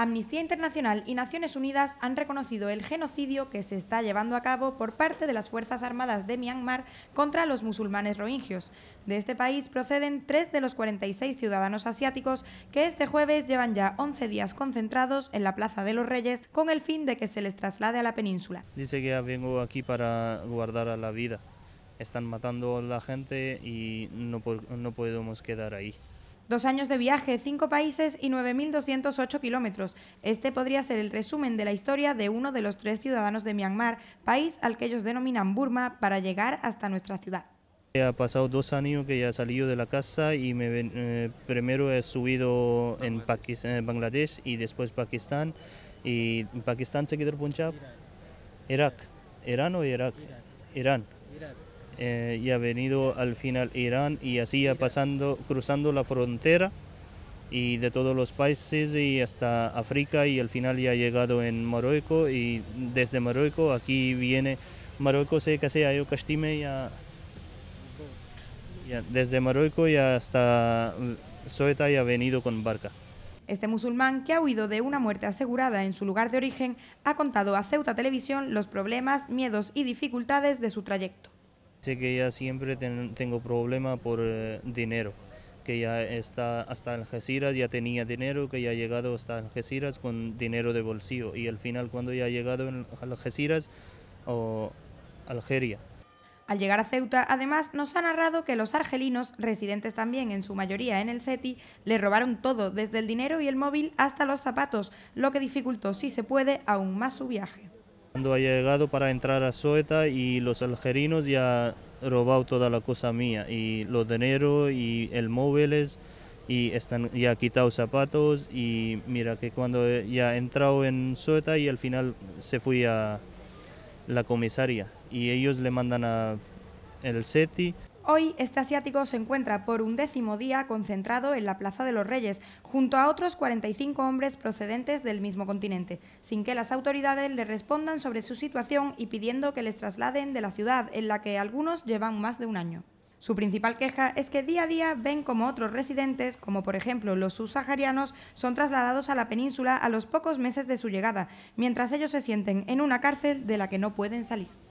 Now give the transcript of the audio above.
Amnistía Internacional y Naciones Unidas han reconocido el genocidio que se está llevando a cabo por parte de las Fuerzas Armadas de Myanmar contra los musulmanes rohingyos. De este país proceden tres de los 46 ciudadanos asiáticos que este jueves llevan ya 11 días concentrados en la Plaza de los Reyes con el fin de que se les traslade a la península. Dice que vengo aquí para guardar a la vida. Están matando a la gente y no podemos quedar ahí. Dos años de viaje, cinco países y 9.208 kilómetros. Este podría ser el resumen de la historia de uno de los tres ciudadanos de Myanmar, país al que ellos denominan Burma, para llegar hasta nuestra ciudad. Ha pasado dos años que ya salido de la casa y me, eh, primero he subido en, Pakistán, en Bangladesh y después Pakistán. Y en Pakistán se quedó Punjab, Irak, Irán o Irak, Irán. Irán. Eh, y ha venido al final Irán y así ha pasando, cruzando la frontera y de todos los países y hasta África y al final ya ha llegado en Marruecos y desde Marruecos aquí viene Marruecos se y a castime ya, desde Marruecos y hasta Soeta ya ha venido con barca. Este musulmán, que ha huido de una muerte asegurada en su lugar de origen, ha contado a Ceuta Televisión los problemas, miedos y dificultades de su trayecto. Sé que ya siempre tengo problema por eh, dinero, que ya está hasta Algeciras, ya tenía dinero, que ya ha llegado hasta Algeciras con dinero de bolsillo y al final cuando ya ha llegado a Algeciras o Algeria. Al llegar a Ceuta, además, nos ha narrado que los argelinos, residentes también en su mayoría en el CETI, le robaron todo, desde el dinero y el móvil hasta los zapatos, lo que dificultó, si se puede, aún más su viaje. Cuando ha llegado para entrar a Sueta y los algerinos ya robado toda la cosa mía y los dinero y el móviles y están ya quitado zapatos y mira que cuando ya he entrado en Sueta y al final se fui a la comisaría y ellos le mandan a el SETI. Hoy este asiático se encuentra por un décimo día concentrado en la Plaza de los Reyes, junto a otros 45 hombres procedentes del mismo continente, sin que las autoridades le respondan sobre su situación y pidiendo que les trasladen de la ciudad, en la que algunos llevan más de un año. Su principal queja es que día a día ven como otros residentes, como por ejemplo los subsaharianos, son trasladados a la península a los pocos meses de su llegada, mientras ellos se sienten en una cárcel de la que no pueden salir.